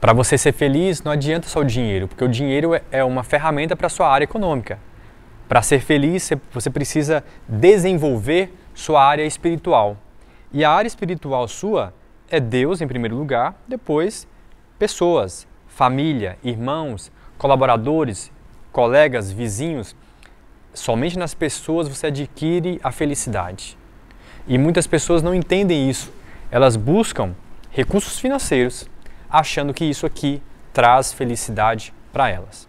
Para você ser feliz, não adianta só o dinheiro, porque o dinheiro é, é uma ferramenta para sua área econômica. Para ser feliz, você precisa desenvolver sua área espiritual. E a área espiritual sua é Deus em primeiro lugar, depois pessoas, família, irmãos, colaboradores, colegas, vizinhos. Somente nas pessoas você adquire a felicidade. E muitas pessoas não entendem isso. Elas buscam recursos financeiros, achando que isso aqui traz felicidade para elas.